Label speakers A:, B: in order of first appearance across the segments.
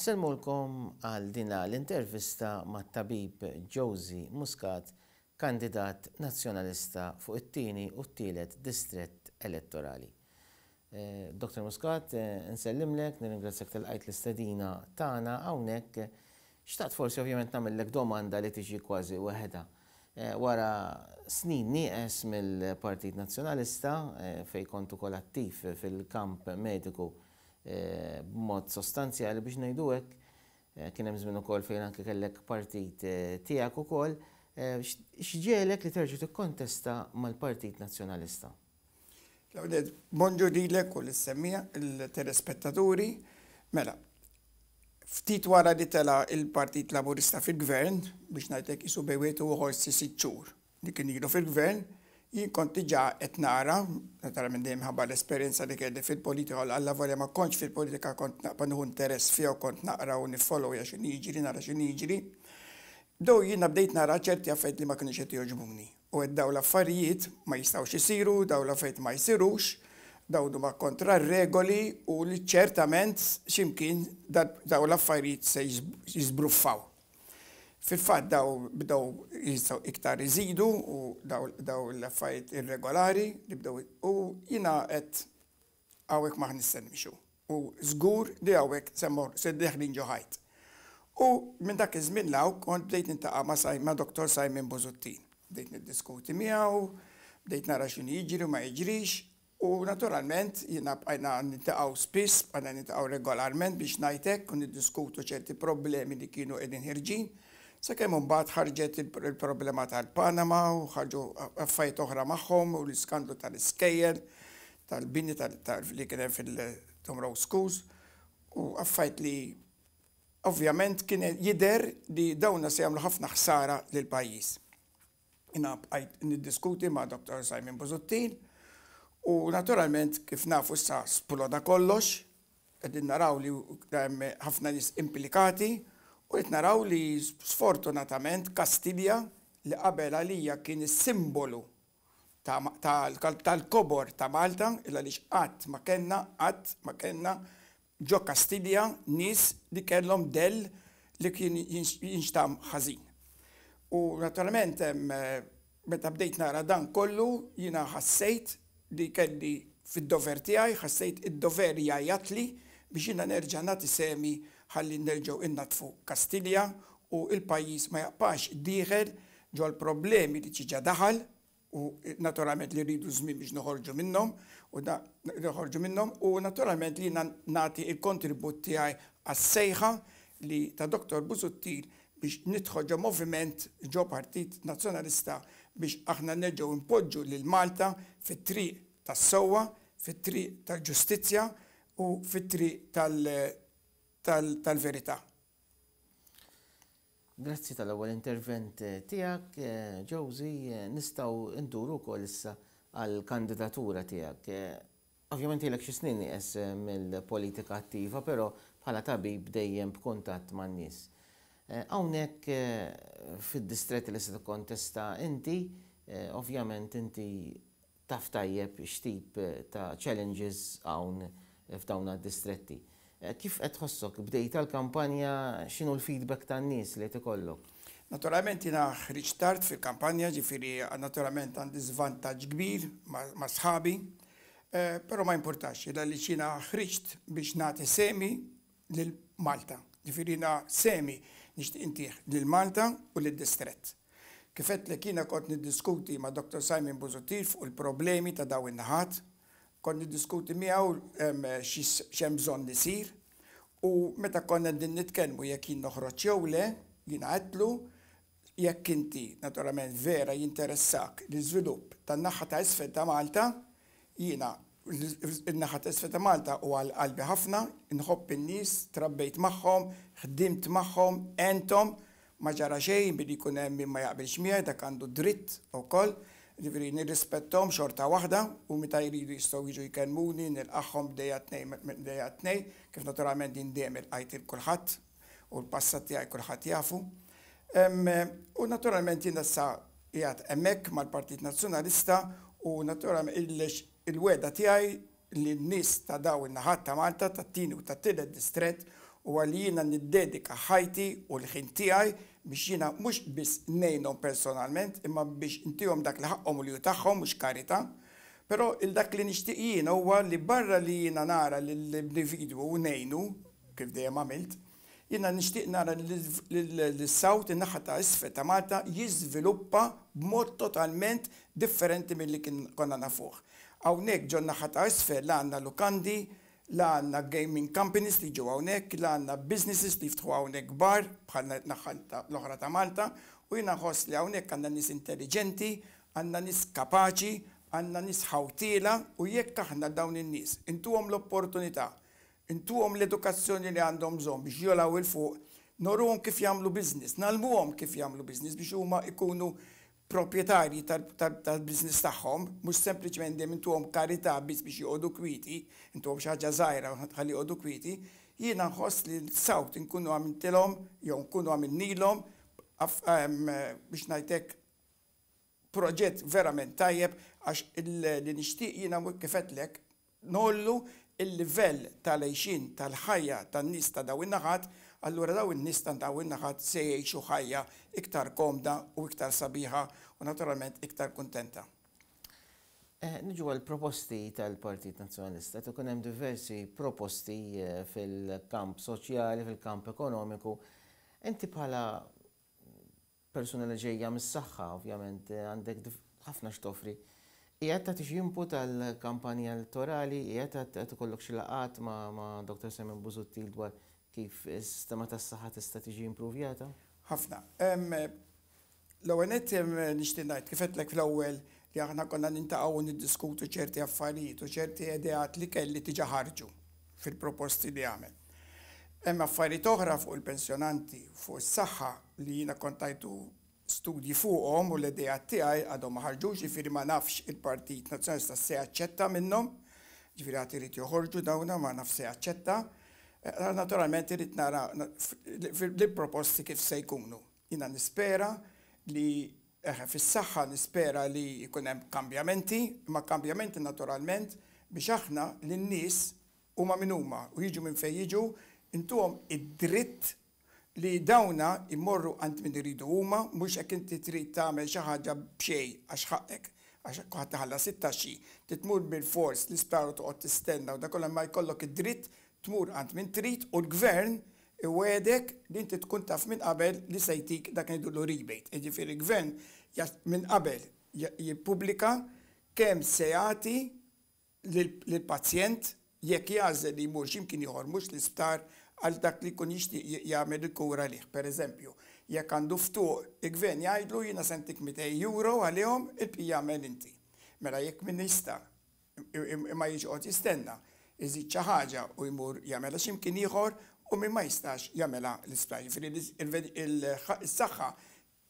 A: Nselmulkom għal dina l-intervista ma' tabib Josie Muscat, kandidat nazjonalista fuq it-tieni u t-tielet distret elettorali. Eh, Dr. Muscat, eh, nsellimlek, nirringrazzjak tal-qajt l-istadina tagħna hawnhekk xtaqt forsi ovvjament namillek domanda li tiġi kważi weħeda. Eh, wara snin nieqes mill-Partit Nazzjonalista fejn kontu kol attiv fil-kamp mediku Eh, b'mod sostanzjali biex ngħidu hekk eh, kien hemm żmien ukoll fejn anke kellek partit eh, tiegħek ukoll x'ġielek li terġu tikkontesta mal-Partit Nazzjonalista.
B: Lawdet, bonġu lilek u l-semmija, l-telespettaturi. Mela, ftit wara li tela il-Partit Laburista fil-Gvern, biex najtek jisu bejwetu uħor sisitxur. Li kien jilu fil-Gvern, jien kont diġa qed nara, naturalment dejjem ħabba l-esperjenza li kelli fil-politika u għall ma kontx fil-politika kont naqba nieħu interess fiha kont naqra u nifollow xin jiġri nara xin jiġri. Do jiena bdejt nara ċerti affarijiet li ma kienx qed joġbuni. U daw l-affarijiet ma jistgħux isiru, daw l-affarijiet ma jsirux, daw ma kontra regoli u li ċertament ximkien daw l-affarijiet se jizbruffaw. Fil-fat daw bdow jistaw iktar jizidu u daw l-affajt irregolari li bdow u jina għet għawek maħn nistenni U zgur di għawek semmor seddeħlin ġoħajt. U minn dak iż-żmien law kont bdejt nintaqa' ma' sajma doktor Simon Bozuttin. Bdejt niddiskuti miegħu, bdejt nara x'inhi jiġri u ma jiġrix, U naturalment, jina bqajna nintaqaw spiss, bqajna nintaqaw regolarment biex najtek, kun diskutu ċerti problemi li kienu edin ħirġin, Sakemm imbagħad ħarġet il-problema tal-Panama u ħarġu affajt oħra magħhom u l-iskandlu tal-iskejjel tal-bini tal-li kien hemm fil-Tomrow Schools u affajt li ovvjament kien jider li dawna se jagħmlu ħafna ħsara lil pajjiż. Inna bqajt niddiskuti ma' Dr. Simon Bozottin u naturalment kif nafu sa sploda kollox, qegħdin naraw li hemm ħafna nies implikati U jt naraw li sfortunatament Kastilja li qabel għalija kien simbolu tal-kobor ta' Malta, illa li xqat ma kena, qat ma kena ġo Kastilja nis li kellom del li kien jinxtam ħażin. U naturalment, eh, meta bdejt nara dan kollu, jina ħassejt li kelli fid-dover tiegħi, ħassejt id-dover jajatli biex jina nerġa' nagħti semi ħalli nerġaw innatfu Kastilja u il-pajis ma jaqpax ġo ġol problemi li ċiġa daħal u naturalment li rridu żmien biex noħorġu minnom u noħorġu minnom u naturalment li nagħti il-kontribut tiegħi għas-sejħa li ta' Dr. Busuttil biex nitħoġo moviment ġo Partit Nazzjonalista biex aħna nerġgħu impoġġu lil Malta fit-triq tas sowa fit-triq tal-ġustizzja u fit-triq tal-, -tal
A: tal-verità. Grazzi tal-ewwel intervent eh, tiegħek, Ġewżi, eh, eh, nistgħu nduru wkoll issa għall-kandidatura tiegħek. Ovvjament ilek xi snin nieqes mill-politika attiva, però bħala tabib dejjem b'kuntatt man-nies. Hawnhekk fid-distret li se tikkontesta inti, ovvjament inti taf tajjeb x'tip ta' challenges hawn f'dawn id-distretti. Eh, kif qed tħossok bdejt tal-kampanja x'inhu l-feedback tan-nies li qed ikollok? Naturalment jina ħriġ tard fil-kampanja, ġifiri naturalment għandi zvantaġġ
B: kbir ma' sħabi, eh, però ma' importax, jina li ċina ħriġt biex nati semi lil-Malta. Ġifiri na semi nixtieq intiħ lil-Malta u lil-distret. Kifet li kiena kont niddiskuti ma' Dr. Simon Buzotir fuq il-problemi ta' daw in-naħat, kont niddiskuti miegħu ehm, x'hemm bżonn nisir. U meta konna din nitkellmu jekk jien noħroġ jew le, jien għadlu, jekk inti naturalment vera jinteressak l-iżvilupp tan-naħa ta' isfel ta' Malta, jiena n naħa ta' isfel ta' Malta u għal-qalbi ħafna, nħobb in-nies, trabbejt magħhom, ħdimt magħhom, entom, ma ġara xejn billi jkun hemm min ma jaqbilx miegħek dak għandu dritt ukoll. koll Ġifiri, nirrispettom xorta wahda u meta jridu jistgħu jiġu jkenmuni, nil-axħom b'dejja tnej, kif naturalment din dejjem il-qajt il-kulħadd u l-passat tiegħi kulħadd jafu. U naturalment jien sa jgħat emmek mal-Partit Nazzjonalista u naturalment il-weda tiegħi li n-nis ta' daw il-naħat ta' Malta ta' tini u ta' tilet distret u għalijina niddedika ħajti u l-ħin tiegħi biex jina mux bis nejnom personalment, imma biex intihom dak li ħakom u li jutaxom mux karita, pero il-dak li nishtiqin jina huwa li barra li jina nara l-individu u nejnu, kif dejjem għamilt, jina nishtiq nara l-sawt naħa ta' isfet ta' Malta jizviluppa b'mod totalment differenti mill-li konna nafuħ. Għawnek ġon naħa ta' isfet la' għanna lukandi, la għanna gaming companies li ġu għawnek, la għanna businesses li ftħu għawnek bar, bħalna l-oħra ta' Malta, u jina ħoss li għawnek għanna nis intelligenti, għanna nis kapaċi, għanna nis ħawtila, u jekk aħna dawn in-nis. Intu għom l-opportunità, intu għom l-edukazzjoni li għandhom zom biex jolaw il-fuq, għom kif jagħmlu biznis, għom kif jagħmlu biznis biex huma ikunu proprietari tal-biznis tagħhom, mhux sempliċement dejjem intuhom karità biss biex joqogħdu kwiti, intuhom xi ħaġa żgħira ħalli joqogħdu kwiti, jiena nħoss li l-sawt inkunu għamiltilhom jew nkunu għamilnilhom biex najtek proġett verament tajjeb għax li nixtieq jiena kifetlek nollu il-livell tal ejxin tal-ħajja tan-nies ta' dawn naħat allura daw in-nies tantaw in-naħat se jgħixu ħajja iktar komda u iktar sabiħa u naturalment iktar kuntenta.
A: Eh, Nġu għal-proposti tal-Partit Nazjonalista, tu kunem diversi proposti eh, fil-kamp soċjali, fil-kamp ekonomiku. Inti bħala persona li ġejja mis-saħħa, ovvjament, eh, għandek ħafna x'tofri. Ijat ta' tiġimpu tal-kampanja elettorali, ijat ta' t-kollok xilaqat ma' Dr. Semen Buzutti dwar kif is-sistema tas-saħħa tista' tiġi impruvjata? Ħafna.
B: l ewwel qed nixtieq ngħid kif qedlek fl-ewwel li aħna konna nintaqgħu niddiskutu ċerti affarijiet u ċerti ideat li kelli tiġa ħarġu fil-proposti li għamel. Hemm affarijiet oħra fuq il-pensjonanti fuq is-saħħa li jiena kontajtu studji fuqhom u l-idejat tiegħi għadhom ma ħarġux jifieri ma nafx il-Partit Nazzjonalista se jaċċetta minnhom, ġifieri għad irid joħorġu dawna ma nafx se jaċċetta. Eh, naturalment irrit nara fil proposti kif se jkunu. Jina nispera li eh, fis-saħħa nispera li jkun hemm kambjamenti, ma kambjamenti naturalment biex aħna lin-nies huma minn huma u jiġu minn fejn jiġu intuhom id-dritt li dawna immorru għand minn iridu huma mhux hekk inti trid tagħmel xi ħaġa b'xejn għax ħaqek għax ħadd taħalla sitta xi titmur bil-fors li sparu toqgħod tistenna u da kollha ma jkollok id-dritt tmur għand minn trid u l-gvern għedek li inti tkun taf minn qabel li sejtik dak dak ngħidulu rebate. Jiġifieri gvern minn qabel jippubblika kemm se jagħti lill-pazjent jekk jażel li mux jimkien ieħor mhux l-isptar għal dak li kun jixti jgħamil il-kura liħ, per eżempju. Jekk għandu ftuq, il-gvern jgħidlu jiena sentik 200 euro għalihom il-pija inti. Mela jekk minn nista' imma jiġi jistenna iżid xi ħaġa u jmur jagħmela x'imkien ieħor u min ma jistax jagħmela l-isptar. Il-saħħa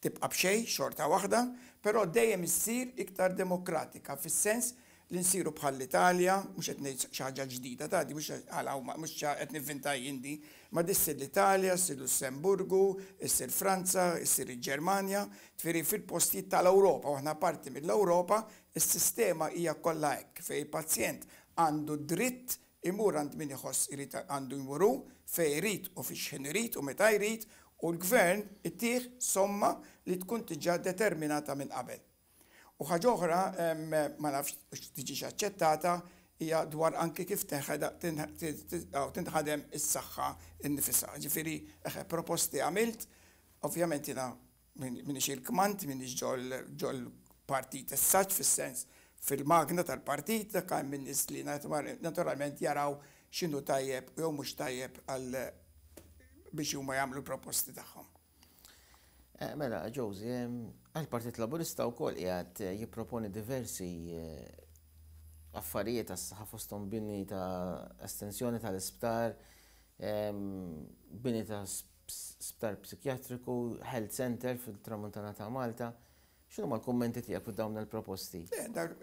B: tibqa' b'xejn xorta waħda, però dejjem issir iktar demokratika fis-sens li nsiru bħal l-Italja, mux etni xaġa ġdida, ta' di mux għalaw, mux qed vinta jindi, ma dissir l-Italja, s Lussemburgu, issir Franza, issir il-Ġermanja, tfiri fil-postijiet tal-Europa, u parti mill-Europa, il-sistema hija kollha hekk fej il-pazjent għandu dritt imur għand min jħoss irrit għandu imuru fej rrit u fiex rrit u meta rrit u l-gvern ittieħ somma li tkun tiġa determinata minn qabel. U ħaġoħra ma nafx tiġix aċċettata hija dwar anki kif tinħadem is-saħħa innifisha. eħe eh, proposti għamilt, ovvjament jiena minix il-kmant, minix ġol partit is-saċ fis-sens fil-magna tal-partit, dak minnis li naturalment jaraw xinu tajjeb jew mhux tajjeb għal biex huma jagħmlu proposti tagħhom.
A: Eh, mela, Ġozi, għal-Partit Laburista u koll jgħat eh, jiproponi diversi eh, affarijiet għas ħafostom bini ta' estensjoni tal-isptar, bini ta' sptar psikjatriku, health center fil-tramuntana ta' Malta xinu ma l-kommenti tijak fu dawn il-proposti?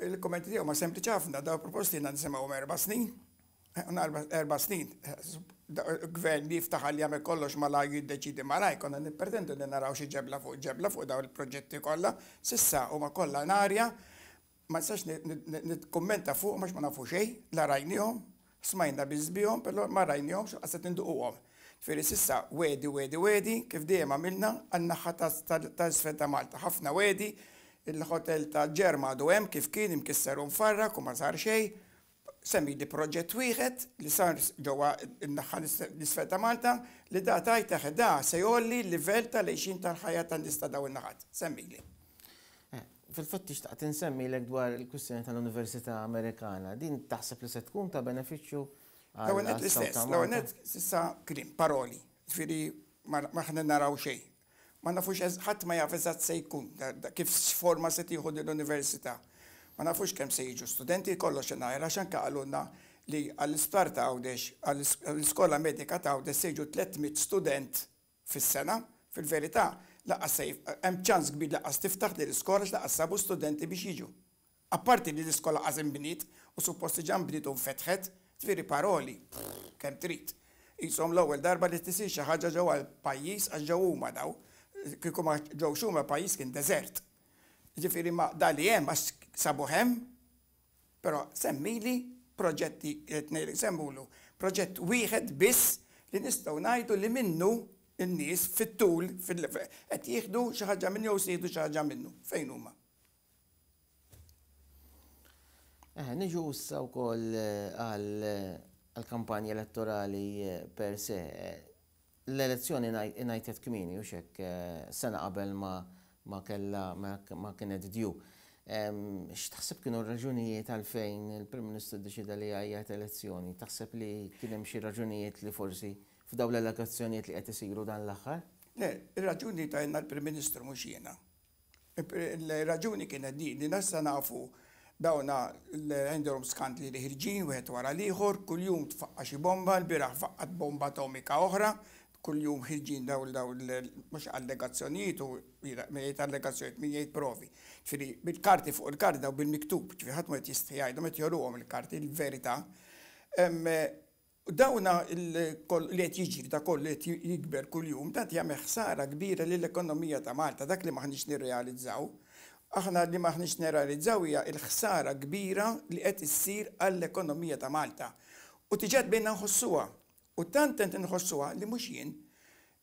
B: Il-kommenti tijak ma sempliċi ħafna, daw proposti na nisimaw erba snin. Eh, erba snin, eh, gvern li jiftaħ li għame kollox ma la jiddeċidi ma la jkun nippertendu li naraw xi ġebla fuq ġebla fuq daw il-proġetti kollha, sissa huma kollha narja ma nistax nit-kommenta fuq ma xmana nafu xejn, la rajnijom, smajna bizbijom, però ma rajnihom x'qaset induquhom. Firri sissa wedi, wedi, wedi, kif dejjem għamilna, għannaħħa ta' sfet Malta. ħafna wedi, il-hotel ta' Ġerma għadu hemm kif kien imkisser un farra, u ma sar xej, semmi li proġett wieħed li sar ġewwa n-naħħa l-isfel Malta li da tajtaħ da se jolli l-livell tal-għexin tal-ħajja tan-nista daw in-naħat. Semmi li.
A: Eh, fil-fatt tixtaq insemmi l dwar il kussjoni tal-Università Amerikana. Din taħseb li se tkun ta' benefiċċju L-għonet l-istess, l-għonet
B: sissa krim, paroli, firri maħna naraw xej. Ma nafux ħadd ma jaf eżatt se jkun, kif forma se tieħu l-università. Ma nafux kemm se jiġu studenti kollox ngħid għax anke li għall-isptar ta' għawdex, għall-iskola medika ta' għawdex se 300 student fis-sena, fil-verità laqqa se hemm ċans kbir laqqas tiftaħ li l-iskola x'laqqa sabu studenti biex jiġu. Apparti li l-iskola għazem bnit u supposti ġan bnit u fetħet, Tfiri paroli, kem trit. Isom l-ewwel darba li tisir xi ħaġa ġewwa l-pajjiż għax ġew huma daw, kieku ma ġew xuma pajjiż kien deżert. Ġifieri ma dali hemm għax sabu hemm, però semmili proġetti qed ngħidlek semmulu proġett wieħed biss li nistgħu ngħidu li minnu n-nies fit-tul fil-qed jieħdu xi ħaġa minnu jew se xi ħaġa minnu. Fejn huma?
A: Eh, niġu ussa u koll eh, għal-kampanja eh, elettorali per se. L-elezzjoni najtet kmini, u xek sena qabel ma kella ma kienet dju. X'taħseb kienu raġunijiet għalfejn il-Prim Ministru deċida li għajjat elezzjoni? Taħseb li kien hemm xi raġunijiet li forsi f'dawn l elezzjoniet li qed isiru dan l-aħħar?
B: Le, ir-raġuni tajna l-Prim Ministru mhux jiena. Il-raġuni kienet din li nasa nafu dawna l-għendhom skant li ħirġin, wieħed wara liħor, kull-jum tfaqqa xi bomba, l birax faqqat bomba atomika oħra, kull-jum ħirġin daw daw mux allegazzjoniet u mijiet allegazzjoniet, mijiet provi. Fri bil-karti fuq il-karti daw bil-miktub, ċfiri ħatmu għet jistijaj, daw għet jorruħom il-karti, il-verita. Dawna li għet jġri, da koll li għet jikber kull-jum, dat jgħam ħsara kbira l-ekonomija ta' Malta, dak li maħnix nirrealizzaw. realizzaw aħna li maħnix neralizzawija il-ħsara kbira li qed issir għall-ekonomija ta' Malta. U tiġed bejna nħossuha. U tant tent nħossuha li mhux jien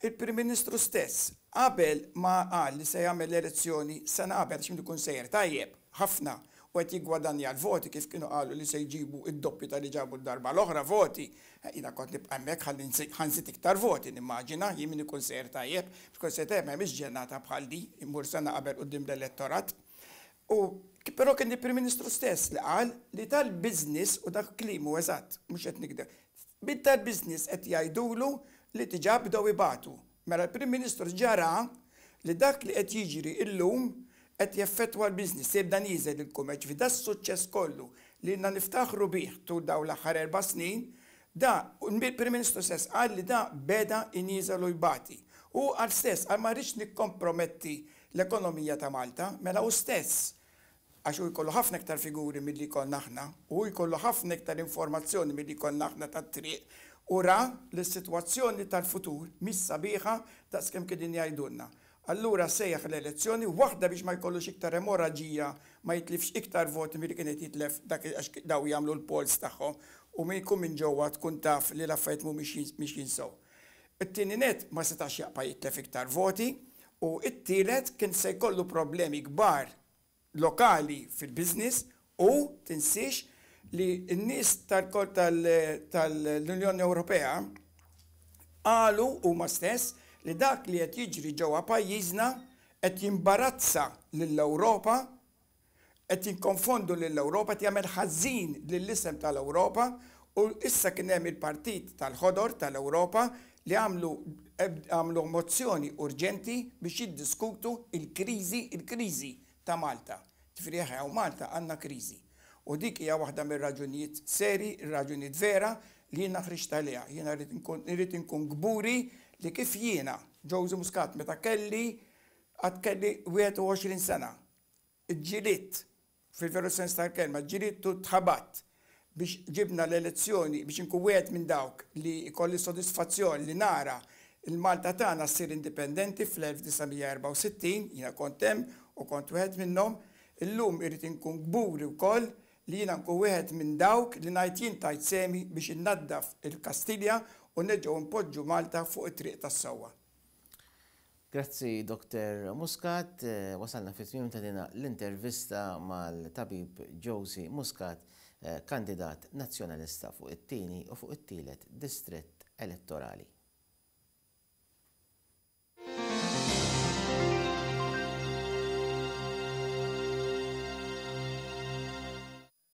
B: il-Prim Ministru stess qabel ma qal li se jagħmel elezzjoni sa qabel x'imdu kun sejjer tajjeb ħafna u għet jigwadanja l-voti kif kienu għalu li se jġibu id-doppi tal ġabu d-darba l-oħra voti. Eh, jina kont nibqa' hemmhekk ħansit iktar voti nimmaġina jien ikun ser tajjeb, biex se tajjeb m'hemmx ġennata bħal di, immur sena qabel dim l-elettorat. U però kien il-Prim Ministru stess li qal li tal-biznis u dak klimu eżatt, mhux qed nikder. Bid tal-biznis qed jgħidulu li tiġab bdew ibatu. Mela l-Prim Ministru ġara li dak li qed jiġri illum qed jeffettwa l-biznis, sib dan jiżel il-kummerċ, fi da s-suċċess kollu li na niftaħru bih tu daw l-aħħar erba' snin, da, il-Prim Ministru Sess qal li da beda iniżel u jbati. U għal stess, għal ma rridx nikkomprometti l-ekonomija ta' Malta, mela u stess għax u jkollu ħafna iktar figuri mill-li kon naħna, u jkollu ħafna iktar informazzjoni mill-li kon naħna ta' triq, u ra l-situazzjoni tal-futur mis-sabiħa ta' skem kedin jajdunna. Allura sejjaħ l-elezzjoni waħda biex ma jkollux iktar emorraġija ma jitlifx iktar voti mill kienet jitlef dak għax daw jagħmlu l-pols tagħhom u min jkun minn ġewwa tkun taf li l-affarijiet miex jinsew. It-tieni net ma setax jaqpa jitlef iktar voti u it-tielet kien se jkollu problemi kbar lokali fil-biznis u tinsiex li n nies tal-Unjoni Ewropea qalu huma stess li dak li qed jiġri ġewwa pajjiżna qed jimbarazza lill-Ewropa qed jinkonfondu lill-Ewropa qed jagħmel ħażin lill-isem tal-Ewropa u issa kien hemm il-Partit tal-Ħodor tal-Ewropa li għamlu għamlu mozzjoni urġenti biex jiddiskutu il-kriżi il-kriżi ta' Malta. Tifrieħa u Malta għandna kriżi. U dik hija waħda mir-raġunijiet seri, raġunijiet vera li jiena ħriġt Jiena rrid inkun gburi li kif jiena ġożi Muscat meta kelli għad kelli 21 sena. ġilit fil-veru sens tal-kelma, ġiliet tħabat biex ġibna l-elezzjoni biex nkun wieħed minn dawk li kolli sodisfazzjon li nara il-Malta tagħna ssir indipendenti fl-1964, jiena kont hemm u kont wieħed minnhom, illum irid inkun gburi wkoll li jina nkun wieħed minn dawk li ngħid jintajt semi biex innaddaf il-Kastilja u neġgħu npoġġu Malta fuq it-triq tas-sewwa.
A: Grazzi Dr. Muscat, eh, wasalna fit-tmim ta' dina l-intervista mal-tabib Josi Muscat, eh, kandidat nazzjonalista fuq it-tieni u fuq it-tielet distrett elettorali.